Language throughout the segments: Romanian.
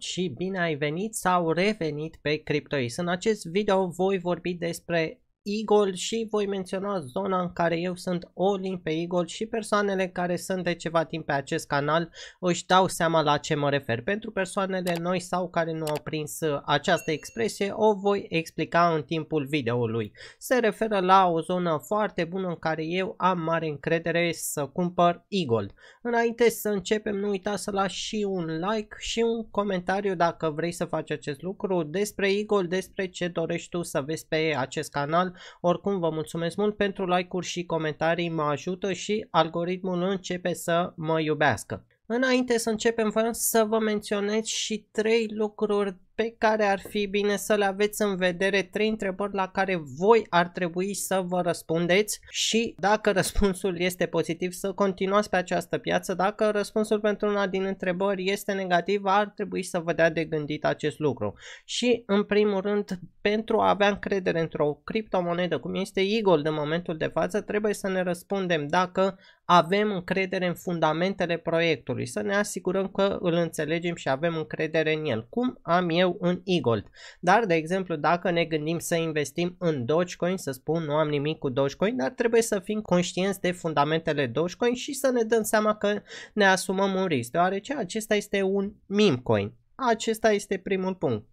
salut și bine ai venit sau revenit pe CryptoIs. În acest video voi vorbi despre Eagle și voi menționa zona în care eu sunt all in pe Eagle și persoanele care sunt de ceva timp pe acest canal își dau seama la ce mă refer. Pentru persoanele noi sau care nu au prins uh, această expresie o voi explica în timpul videoului. Se referă la o zonă foarte bună în care eu am mare încredere să cumpăr Eagle. Înainte să începem nu uita să lași și un like și un comentariu dacă vrei să faci acest lucru despre Eagle, despre ce dorești tu să vezi pe acest canal oricum vă mulțumesc mult pentru like-uri și comentarii, mă ajută și algoritmul începe să mă iubească. Înainte să începem, vreau să vă menționez și trei lucruri pe care ar fi bine să le aveți în vedere, trei întrebări la care voi ar trebui să vă răspundeți și dacă răspunsul este pozitiv să continuați pe această piață, dacă răspunsul pentru una din întrebări este negativ ar trebui să vă dea de gândit acest lucru. Și în primul rând, pentru a avea încredere într-o criptomonedă cum este Eagle de momentul de față, trebuie să ne răspundem dacă avem încredere în fundamentele proiectului jucătorului, să ne asigurăm că îl înțelegem și avem încredere în el, cum am eu în Eagle. Dar, de exemplu, dacă ne gândim să investim în Dogecoin, să spun nu am nimic cu Dogecoin, dar trebuie să fim conștienți de fundamentele Dogecoin și să ne dăm seama că ne asumăm un risc, deoarece acesta este un meme coin. Acesta este primul punct.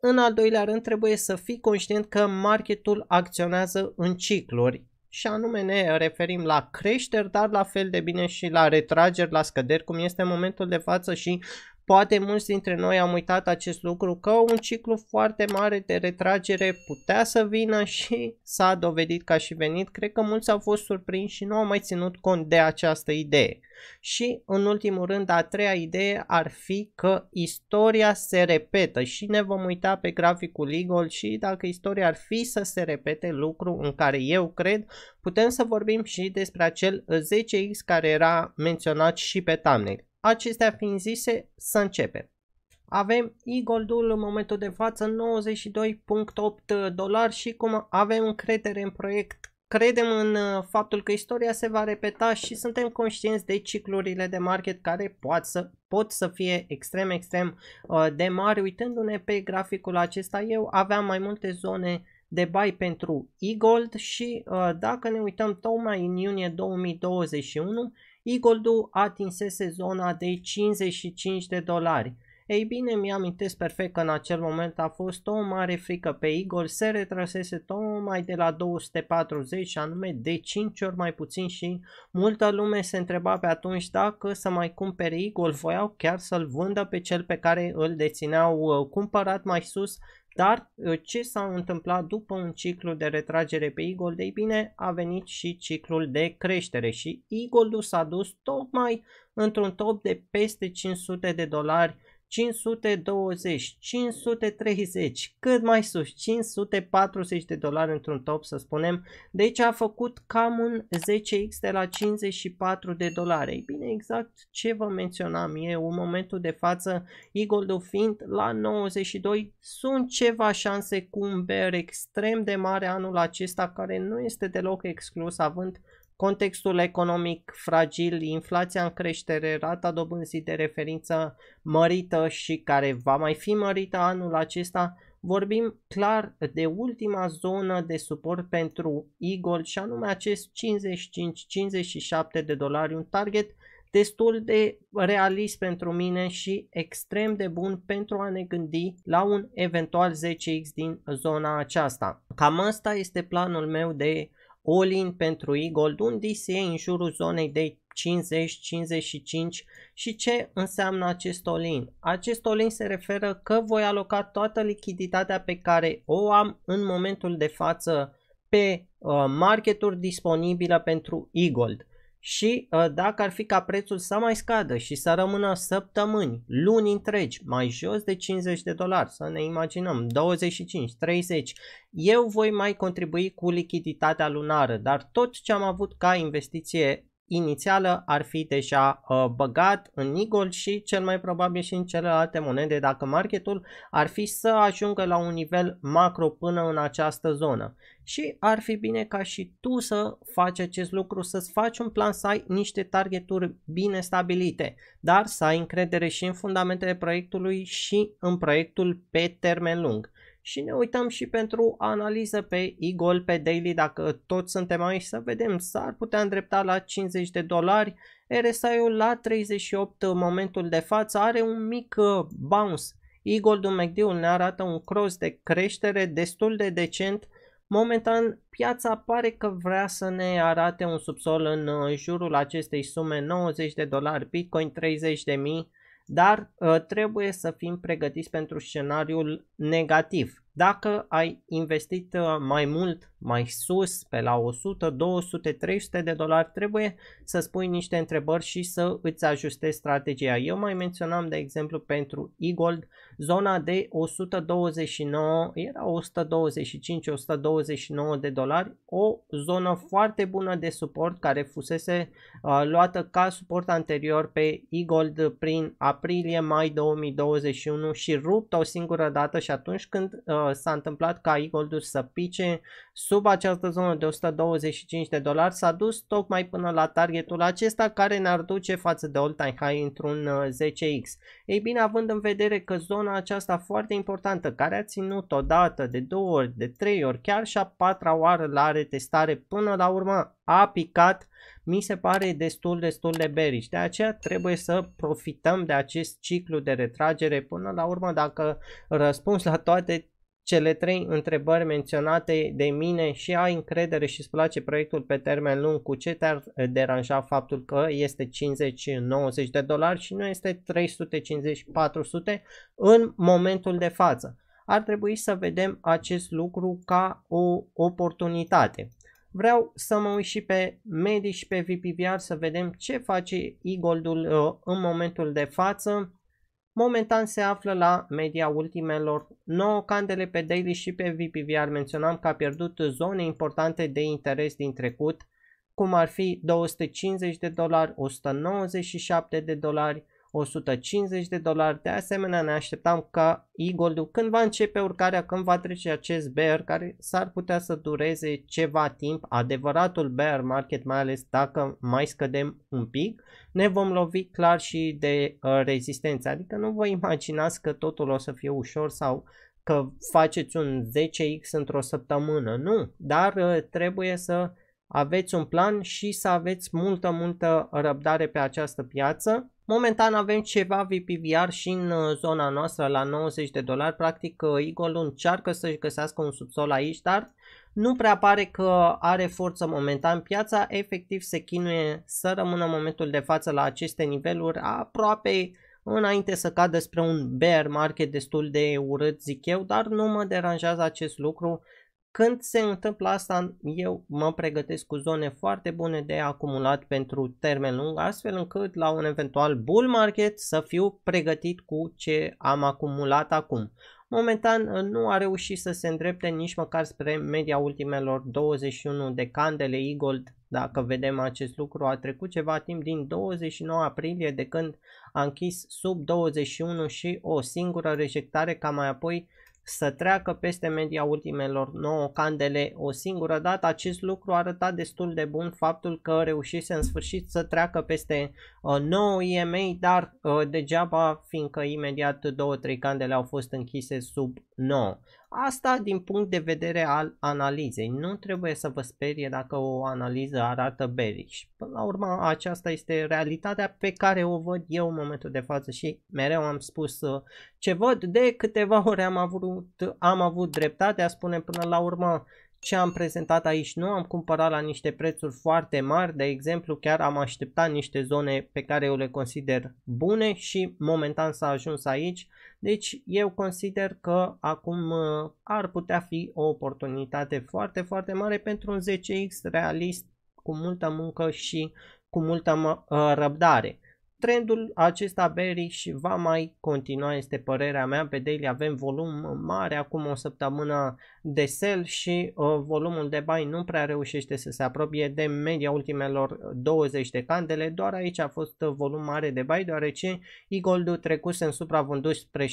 În al doilea rând, trebuie să fii conștient că marketul acționează în cicluri și anume ne referim la creșteri, dar la fel de bine și la retrageri, la scăderi, cum este în momentul de față și Poate mulți dintre noi am uitat acest lucru că un ciclu foarte mare de retragere putea să vină și s-a dovedit ca și venit. Cred că mulți au fost surprinși și nu au mai ținut cont de această idee. Și în ultimul rând, a treia idee ar fi că istoria se repetă și ne vom uita pe graficul legal și dacă istoria ar fi să se repete lucru în care eu cred, putem să vorbim și despre acel 10x care era menționat și pe thumbnail. Acestea fiind zise, să începem. Avem e-goldul în momentul de față 92.8 dolari și cum avem încredere în proiect, credem în uh, faptul că istoria se va repeta și suntem conștienți de ciclurile de market care pot să, pot să fie extrem, extrem uh, de mari. Uitându-ne pe graficul acesta, eu aveam mai multe zone de buy pentru e-gold și uh, dacă ne uităm tocmai în iunie 2021, Eagle-ul atinsese zona de 55 de dolari. Ei bine, mi-amintesc perfect că în acel moment a fost o mare frică pe Eagle, se retrasese tocmai de la 240, anume de 5 ori mai puțin și multă lume se întreba pe atunci dacă să mai cumpere Eagle, voiau chiar să-l vândă pe cel pe care îl dețineau uh, cumpărat mai sus, dar uh, ce s-a întâmplat după un ciclu de retragere pe Eagle? Ei bine, a venit și ciclul de creștere și Eagle-ul s-a dus tocmai într-un top de peste 500 de dolari 520, 530, cât mai sus, 540 de dolari într-un top să spunem. Deci a făcut cam un 10x de la 54 de dolari. Ei bine, exact ce vă menționam eu, în momentul de față, Eagle fiind la 92, sunt ceva șanse cu un bear extrem de mare anul acesta care nu este deloc exclus având contextul economic fragil, inflația în creștere, rata dobânzii de referință mărită și care va mai fi mărită anul acesta, vorbim clar de ultima zonă de suport pentru Eagle și anume acest 55-57 de dolari, un target destul de realist pentru mine și extrem de bun pentru a ne gândi la un eventual 10x din zona aceasta. Cam asta este planul meu de all-in pentru Eagle, un DCA în jurul zonei de 50-55 și ce înseamnă acest all-in? Acest all-in se referă că voi aloca toată lichiditatea pe care o am în momentul de față pe uh, marketuri disponibile pentru Eagle și uh, dacă ar fi ca prețul să mai scadă și să rămână săptămâni, luni întregi, mai jos de 50 de dolari, să ne imaginăm, 25, 30, eu voi mai contribui cu lichiditatea lunară, dar tot ce am avut ca investiție inițială ar fi deja uh, băgat în Eagle și cel mai probabil și în celelalte monede dacă marketul ar fi să ajungă la un nivel macro până în această zonă. Și ar fi bine ca și tu să faci acest lucru, să-ți faci un plan să ai niște targeturi bine stabilite, dar să ai încredere și în fundamentele proiectului și în proiectul pe termen lung și ne uităm și pentru analiză pe Eagle, pe daily, dacă toți suntem aici să vedem, s-ar putea îndrepta la 50 de dolari, RSI-ul la 38 în momentul de față are un mic uh, bounce, Eagle goldul macd ne arată un cross de creștere destul de decent, Momentan, piața pare că vrea să ne arate un subsol în uh, jurul acestei sume 90 de dolari, Bitcoin 30 de mii, dar uh, trebuie să fim pregătiți pentru scenariul negativ. Dacă ai investit uh, mai mult mai sus, pe la 100, 200, 300 de dolari, trebuie să spui niște întrebări și să îți ajustezi strategia. Eu mai menționam, de exemplu, pentru eGold, zona de 129, era 125-129 de dolari, o zonă foarte bună de suport care fusese uh, luată ca suport anterior pe eGold prin aprilie-mai 2021 și rupt o singură dată și atunci când uh, s-a întâmplat ca eGold-ul să pice Sub această zonă de 125 de dolari s-a dus tocmai până la targetul acesta care ne-ar duce față de all-time high într-un 10x. Uh, Ei bine, având în vedere că zona aceasta foarte importantă care a ținut o dată, de două ori, de trei ori, chiar și a patra oară la retestare până la urmă a picat, mi se pare destul, destul de bearish. De aceea trebuie să profităm de acest ciclu de retragere până la urmă dacă răspuns la toate cele trei întrebări menționate de mine și ai încredere și îți place proiectul pe termen lung, cu ce te-ar eh, deranja faptul că este 50-90 de dolari și nu este 350-400 în momentul de față? Ar trebui să vedem acest lucru ca o oportunitate. Vreau să mă uit și pe medii și pe VPVR să vedem ce face e eh, în momentul de față Momentan se află la media ultimelor 9 candele pe daily și pe VPVR. Menționam că a pierdut zone importante de interes din trecut, cum ar fi 250 de dolari, 197 de dolari, 150 de dolari. De asemenea, ne așteptam ca Eagle-ul când va începe urcarea, când va trece acest bear, care s-ar putea să dureze ceva timp, adevăratul bear market, mai ales dacă mai scădem un pic, ne vom lovi clar și de uh, rezistență. Adică nu vă imaginați că totul o să fie ușor sau că faceți un 10x într-o săptămână. Nu, dar uh, trebuie să aveți un plan și să aveți multă, multă răbdare pe această piață. Momentan avem ceva VPVR și în uh, zona noastră la 90 de dolari. Practic, uh, Eagle încearcă să-și găsească un subsol aici, dar nu prea pare că are forță momentan. Piața efectiv se chinuie să rămână momentul de față la aceste niveluri aproape înainte să cadă spre un bear market destul de urât, zic eu, dar nu mă deranjează acest lucru când se întâmplă asta, eu mă pregătesc cu zone foarte bune de acumulat pentru termen lung, astfel încât la un eventual bull market să fiu pregătit cu ce am acumulat acum. Momentan nu a reușit să se îndrepte nici măcar spre media ultimelor 21 de candele Eagle. Dacă vedem acest lucru, a trecut ceva timp din 29 aprilie de când a închis sub 21 și o singură rejectare ca mai apoi să treacă peste media ultimelor 9 candele o singură dată. Acest lucru arăta destul de bun faptul că reușise în sfârșit să treacă peste 9 uh, EMA, dar uh, degeaba fiindcă imediat 2-3 candele au fost închise sub No. Asta din punct de vedere al analizei. Nu trebuie să vă sperie dacă o analiză arată bearish. Până la urmă, aceasta este realitatea pe care o văd eu în momentul de față și mereu am spus uh, ce văd. De câteva ori am avut, am avut dreptate, a spune până la urmă ce am prezentat aici nu am cumpărat la niște prețuri foarte mari, de exemplu chiar am așteptat niște zone pe care eu le consider bune și momentan s-a ajuns aici, deci eu consider că acum uh, ar putea fi o oportunitate foarte foarte mare pentru un 10x realist cu multă muncă și cu multă uh, răbdare. Trendul acesta bearish va mai continua, este părerea mea. Pe daily avem volum mare, acum o săptămână de sell și uh, volumul de buy nu prea reușește să se apropie de media ultimelor 20 de candele. Doar aici a fost uh, volum mare de buy, deoarece Eagle trecuse în supravânduși spre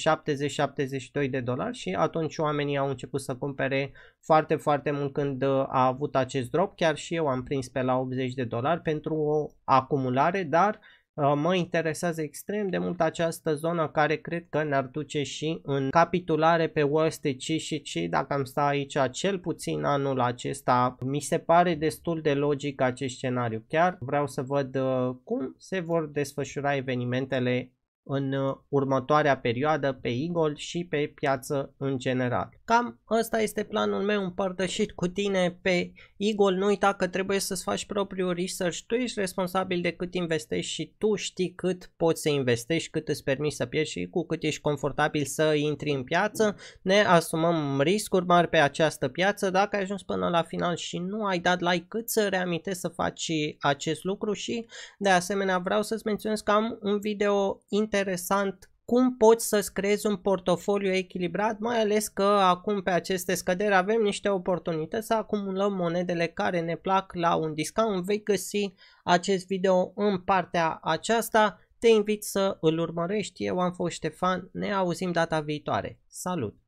70-72 de dolari și atunci oamenii au început să cumpere foarte, foarte mult când uh, a avut acest drop. Chiar și eu am prins pe la 80 de dolari pentru o acumulare, dar Uh, mă interesează extrem de mult această zonă care cred că ne-ar duce și în capitulare pe Wall Street și și și dacă am sta aici cel puțin anul acesta mi se pare destul de logic acest scenariu chiar vreau să văd uh, cum se vor desfășura evenimentele în uh, următoarea perioadă pe Eagle și pe piață în general. Cam ăsta este planul meu împărtășit cu tine pe Eagle. Nu uita că trebuie să-ți faci propriul research. Tu ești responsabil de cât investești și tu știi cât poți să investești, cât îți permiți să pierzi și cu cât ești confortabil să intri în piață. Ne asumăm riscuri mari pe această piață. Dacă ai ajuns până la final și nu ai dat like, cât să reamintești să faci acest lucru și de asemenea vreau să-ți menționez că am un video interesant interesant cum poți să-ți creezi un portofoliu echilibrat, mai ales că acum pe aceste scăderi avem niște oportunități să acumulăm monedele care ne plac la un discount. Vei găsi acest video în partea aceasta. Te invit să îl urmărești. Eu am fost Ștefan. Ne auzim data viitoare. Salut!